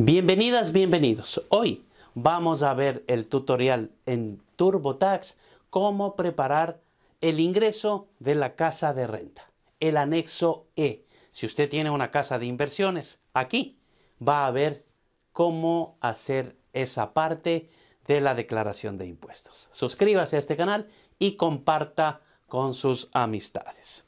Bienvenidas, bienvenidos. Hoy vamos a ver el tutorial en TurboTax cómo preparar el ingreso de la casa de renta, el anexo E. Si usted tiene una casa de inversiones, aquí va a ver cómo hacer esa parte de la declaración de impuestos. Suscríbase a este canal y comparta con sus amistades.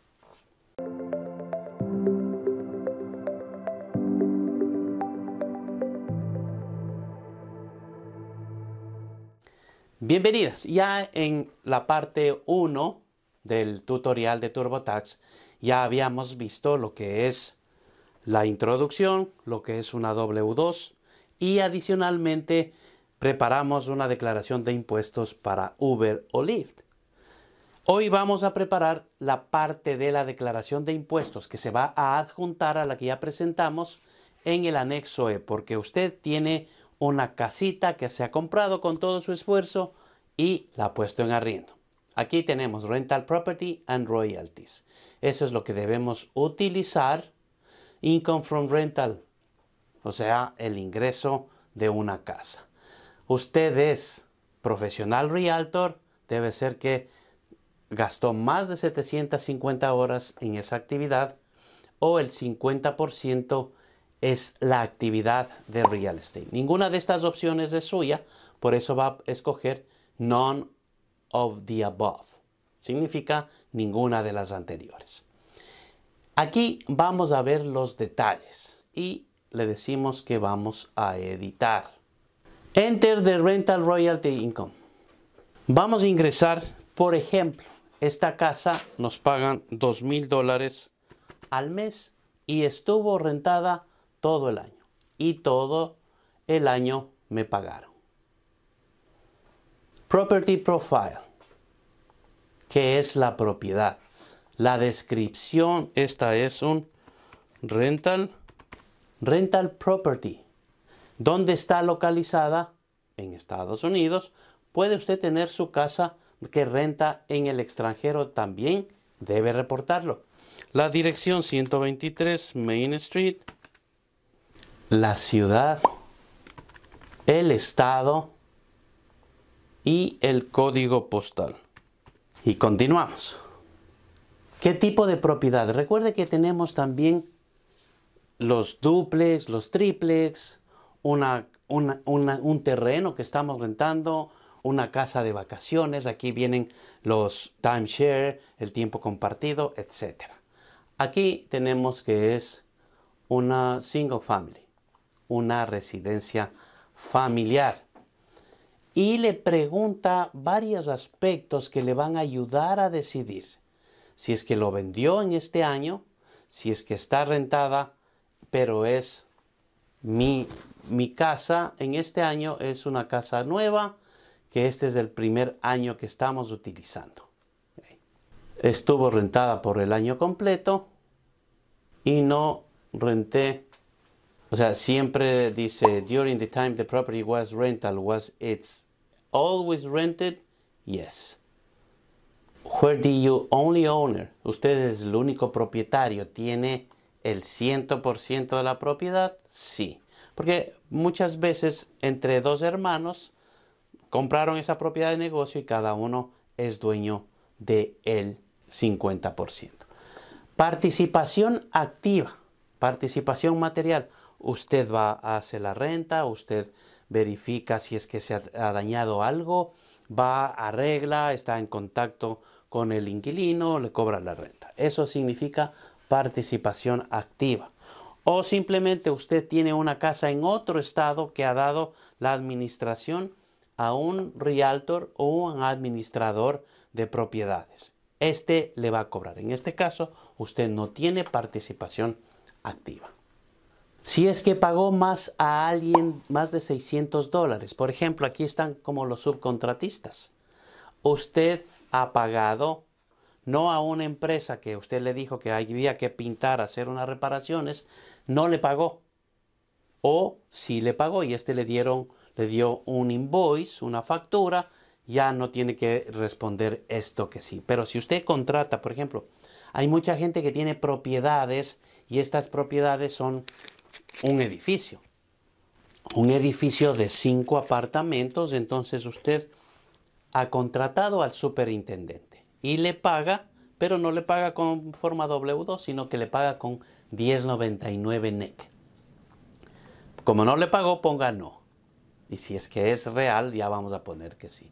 Bienvenidas, ya en la parte 1 del tutorial de TurboTax ya habíamos visto lo que es la introducción, lo que es una W2 y adicionalmente preparamos una declaración de impuestos para Uber o Lyft. Hoy vamos a preparar la parte de la declaración de impuestos que se va a adjuntar a la que ya presentamos en el anexo E porque usted tiene una casita que se ha comprado con todo su esfuerzo y la ha puesto en arriendo. Aquí tenemos Rental Property and Royalties. Eso es lo que debemos utilizar. Income from Rental, o sea, el ingreso de una casa. Usted es profesional realtor, debe ser que gastó más de 750 horas en esa actividad o el 50% es la actividad de real estate. Ninguna de estas opciones es suya, por eso va a escoger none of the above. Significa ninguna de las anteriores. Aquí vamos a ver los detalles y le decimos que vamos a editar. Enter the rental royalty income. Vamos a ingresar, por ejemplo, esta casa nos pagan dos mil dólares al mes y estuvo rentada todo el año. Y todo el año me pagaron. Property Profile, que es la propiedad. La descripción, esta es un rental, rental property. ¿Dónde está localizada? En Estados Unidos. ¿Puede usted tener su casa que renta en el extranjero también? Debe reportarlo. La dirección 123 Main Street. La ciudad, el estado, el código postal. Y continuamos. ¿Qué tipo de propiedad? Recuerde que tenemos también los duplex, los triplex, una, un terreno que estamos rentando, una casa de vacaciones, aquí vienen los timeshare, el tiempo compartido, etcétera Aquí tenemos que es una single family, una residencia familiar y le pregunta varios aspectos que le van a ayudar a decidir si es que lo vendió en este año, si es que está rentada, pero es mi, mi casa en este año, es una casa nueva, que este es el primer año que estamos utilizando. Estuvo rentada por el año completo y no renté o sea, siempre dice, during the time the property was rental, was it always rented? Yes. Where do you only owner? Usted es el único propietario. ¿Tiene el 100% de la propiedad? Sí. Porque muchas veces entre dos hermanos compraron esa propiedad de negocio y cada uno es dueño del el 50%. Participación activa, participación material usted va a hacer la renta, usted verifica si es que se ha dañado algo, va, a arregla, está en contacto con el inquilino, le cobra la renta. Eso significa participación activa. O simplemente usted tiene una casa en otro estado que ha dado la administración a un realtor o un administrador de propiedades. Este le va a cobrar. En este caso, usted no tiene participación activa. Si es que pagó más a alguien más de 600 dólares, por ejemplo, aquí están como los subcontratistas. Usted ha pagado no a una empresa que usted le dijo que había que pintar, hacer unas reparaciones, no le pagó. O si le pagó y este le dieron le dio un invoice, una factura, ya no tiene que responder esto que sí. Pero si usted contrata, por ejemplo, hay mucha gente que tiene propiedades y estas propiedades son un edificio. Un edificio de cinco apartamentos, entonces usted ha contratado al superintendente y le paga, pero no le paga con forma W2, sino que le paga con 1099 NEC. E Como no le pagó, ponga no. Y si es que es real, ya vamos a poner que sí.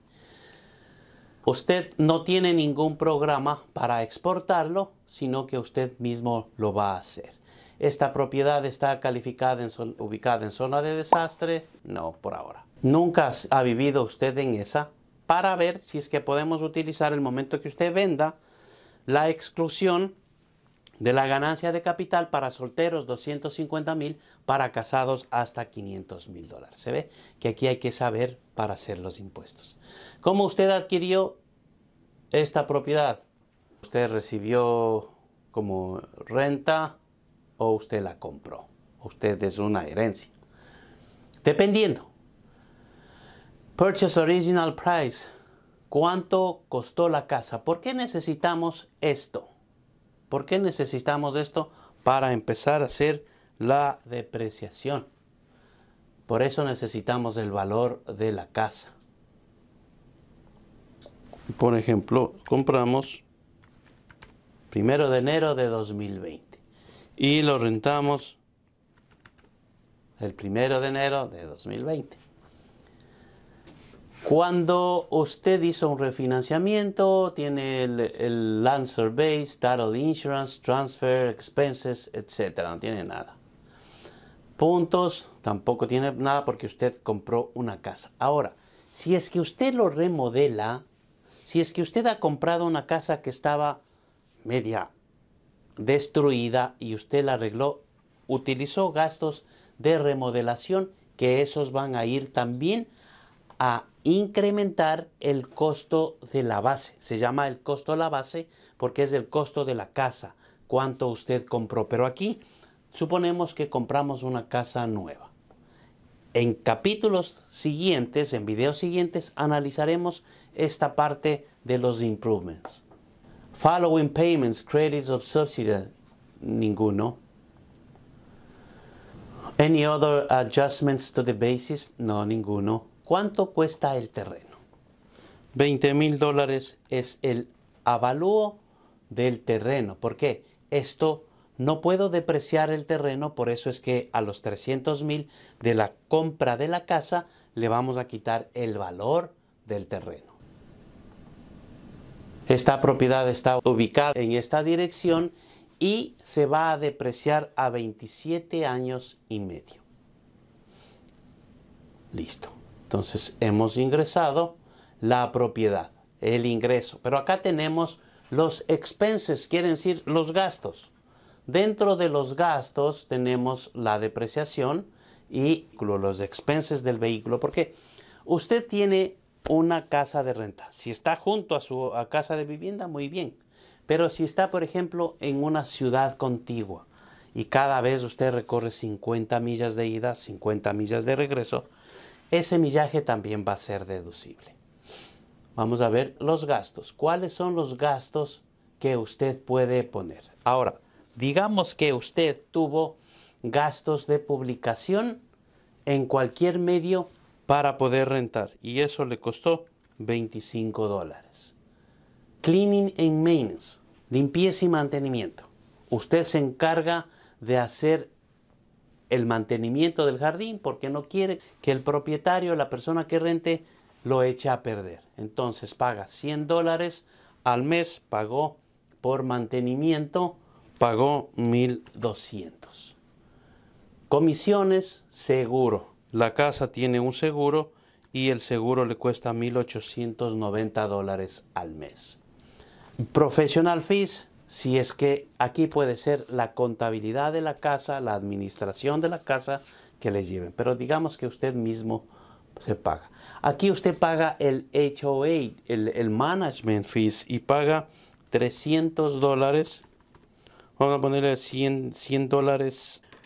Usted no tiene ningún programa para exportarlo, sino que usted mismo lo va a hacer. ¿Esta propiedad está calificada en ubicada en zona de desastre? No, por ahora. Nunca ha vivido usted en esa para ver si es que podemos utilizar el momento que usted venda la exclusión de la ganancia de capital para solteros 250 mil, para casados hasta 500 mil dólares. Se ve que aquí hay que saber para hacer los impuestos. ¿Cómo usted adquirió esta propiedad? Usted recibió como renta o usted la compró. Usted es una herencia. Dependiendo. Purchase original price. ¿Cuánto costó la casa? ¿Por qué necesitamos esto? ¿Por qué necesitamos esto para empezar a hacer la depreciación? Por eso necesitamos el valor de la casa. Por ejemplo, compramos primero de enero de 2020 y lo rentamos el primero de enero de 2020. Cuando usted hizo un refinanciamiento, tiene el, el Land Survey, Title Insurance, Transfer, Expenses, etc. No tiene nada. Puntos, tampoco tiene nada porque usted compró una casa. Ahora, si es que usted lo remodela, si es que usted ha comprado una casa que estaba media destruida y usted la arregló, utilizó gastos de remodelación que esos van a ir también a incrementar el costo de la base. Se llama el costo de la base porque es el costo de la casa, cuánto usted compró. Pero aquí suponemos que compramos una casa nueva. En capítulos siguientes, en videos siguientes, analizaremos esta parte de los improvements. Following payments, credits of subsidy, ninguno. Any other adjustments to the basis? No, ninguno. ¿Cuánto cuesta el terreno? 20 mil dólares es el avalúo del terreno. ¿Por qué? Esto no puedo depreciar el terreno, por eso es que a los 300 mil de la compra de la casa le vamos a quitar el valor del terreno. Esta propiedad está ubicada en esta dirección y se va a depreciar a 27 años y medio. Listo. Entonces hemos ingresado la propiedad, el ingreso. Pero acá tenemos los expenses, quieren decir los gastos. Dentro de los gastos tenemos la depreciación y los expenses del vehículo, porque usted tiene una casa de renta. Si está junto a su casa de vivienda, muy bien. Pero si está, por ejemplo, en una ciudad contigua y cada vez usted recorre 50 millas de ida, 50 millas de regreso, ese millaje también va a ser deducible. Vamos a ver los gastos. ¿Cuáles son los gastos que usted puede poner? Ahora, digamos que usted tuvo gastos de publicación en cualquier medio para poder rentar y eso le costó 25 dólares. Cleaning and maintenance, limpieza y mantenimiento. Usted se encarga de hacer el mantenimiento del jardín porque no quiere que el propietario, la persona que rente, lo eche a perder. Entonces paga 100 dólares al mes, pagó por mantenimiento, pagó 1.200. Comisiones, seguro. La casa tiene un seguro y el seguro le cuesta 1.890 dólares al mes. Professional fees, si es que aquí puede ser la contabilidad de la casa, la administración de la casa que les lleven, pero digamos que usted mismo se paga. Aquí usted paga el HOA, el, el management fees, y paga 300 dólares, vamos a ponerle 100,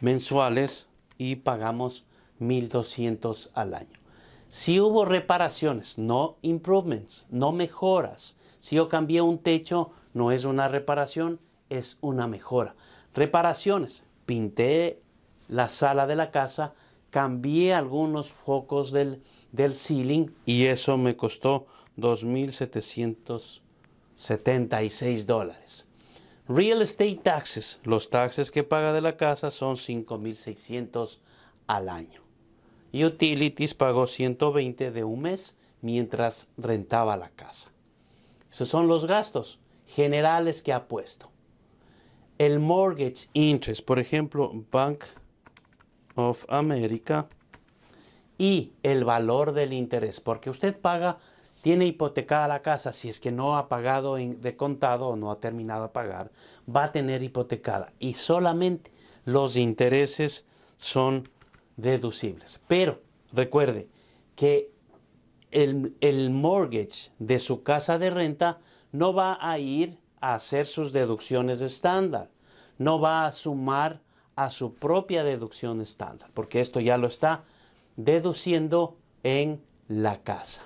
mensuales y pagamos 1.200 al año. Si hubo reparaciones, no improvements, no mejoras. Si yo cambié un techo, no es una reparación, es una mejora. Reparaciones, pinté la sala de la casa, cambié algunos focos del, ceiling y eso me costó 2.776 dólares. Real estate taxes, los taxes que paga de la casa son 5.600 al año. Utilities pagó 120 de un mes mientras rentaba la casa. Esos son los gastos generales que ha puesto. El mortgage interest, por ejemplo, Bank of America, y el valor del interés, porque usted paga, tiene hipotecada la casa, si es que no ha pagado en, de contado o no ha terminado de pagar, va a tener hipotecada y solamente los intereses son deducibles. Pero recuerde que el, mortgage de su casa de renta no va a ir a hacer sus deducciones estándar, no va a sumar a su propia deducción estándar, porque esto ya lo está deduciendo en la casa.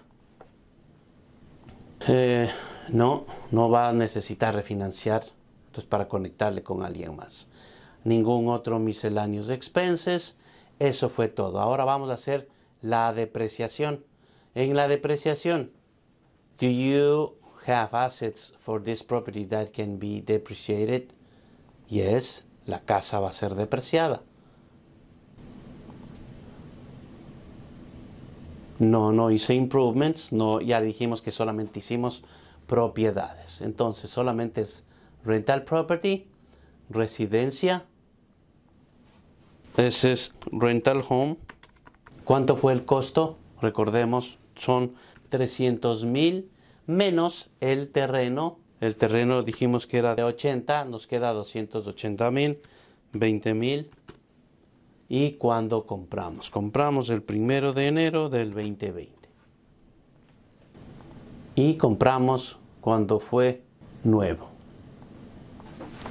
Eh, no, no va a necesitar refinanciar entonces para conectarle con alguien más. Ningún otro misceláneos de expenses, eso fue todo. Ahora vamos a hacer la depreciación. En la depreciación, do you have assets for this property that can be depreciated? Yes, la casa va a ser depreciada. No, no hice improvements, no, ya dijimos que solamente hicimos propiedades. Entonces solamente es rental property, residencia, ese es Rental Home. ¿Cuánto fue el costo? Recordemos, son 300 mil menos el terreno. El terreno dijimos que era de 80, nos queda 280 mil, 20 mil. ¿Y cuándo compramos? Compramos el primero de enero del 2020. Y compramos cuando fue nuevo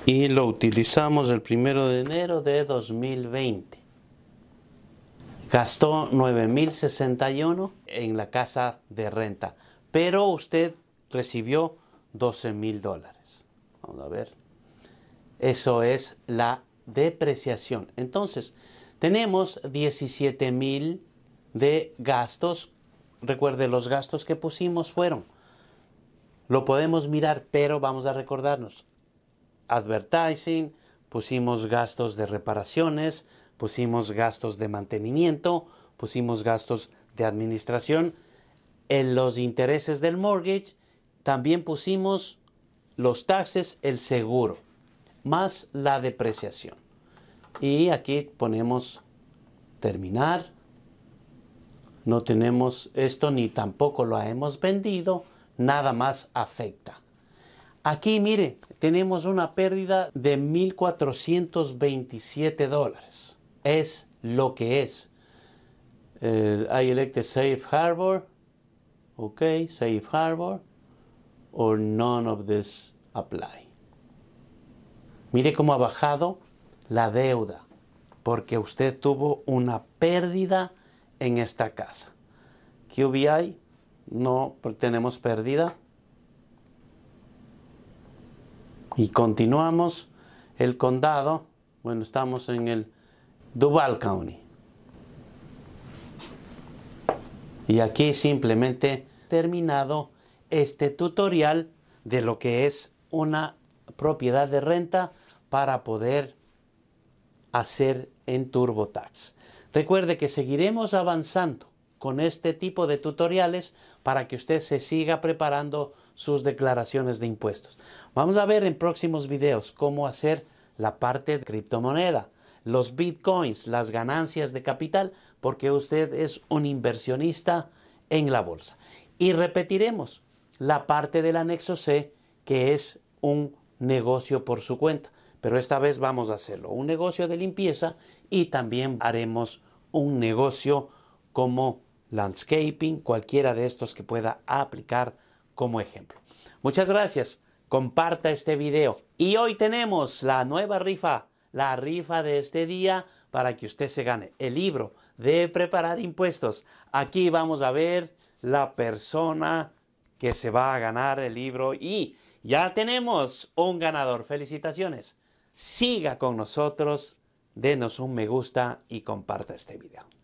y lo utilizamos el primero de enero de 2020. Gastó 9.061 en la casa de renta, pero usted recibió 12.000 dólares. Vamos a ver. Eso es la depreciación. Entonces, tenemos 17.000 de gastos. Recuerde, los gastos que pusimos fueron, lo podemos mirar, pero vamos a recordarnos, advertising, pusimos gastos de reparaciones, pusimos gastos de mantenimiento, pusimos gastos de administración, en los intereses del mortgage, también pusimos los taxes, el seguro, más la depreciación. Y aquí ponemos terminar. No tenemos esto ni tampoco lo hemos vendido, nada más afecta. Aquí, mire, tenemos una pérdida de 1.427 dólares. Es lo que es. Eh, I elect safe harbor. Ok, safe harbor. Or none of this apply. Mire cómo ha bajado la deuda. Porque usted tuvo una pérdida en esta casa. QBI, no tenemos pérdida. Y continuamos el condado, bueno, estamos en el Duval County. Y aquí simplemente terminado este tutorial de lo que es una propiedad de renta para poder hacer en TurboTax. Recuerde que seguiremos avanzando con este tipo de tutoriales para que usted se siga preparando sus declaraciones de impuestos. Vamos a ver en próximos videos cómo hacer la parte de criptomoneda, los bitcoins, las ganancias de capital, porque usted es un inversionista en la bolsa. Y repetiremos la parte del anexo C, que es un negocio por su cuenta. Pero esta vez vamos a hacerlo, un negocio de limpieza y también haremos un negocio como landscaping, cualquiera de estos que pueda aplicar como ejemplo. Muchas gracias, comparta este video y hoy tenemos la nueva rifa, la rifa de este día para que usted se gane el libro de preparar impuestos. Aquí vamos a ver la persona que se va a ganar el libro y ya tenemos un ganador. Felicitaciones. Siga con nosotros, denos un me gusta y comparta este video.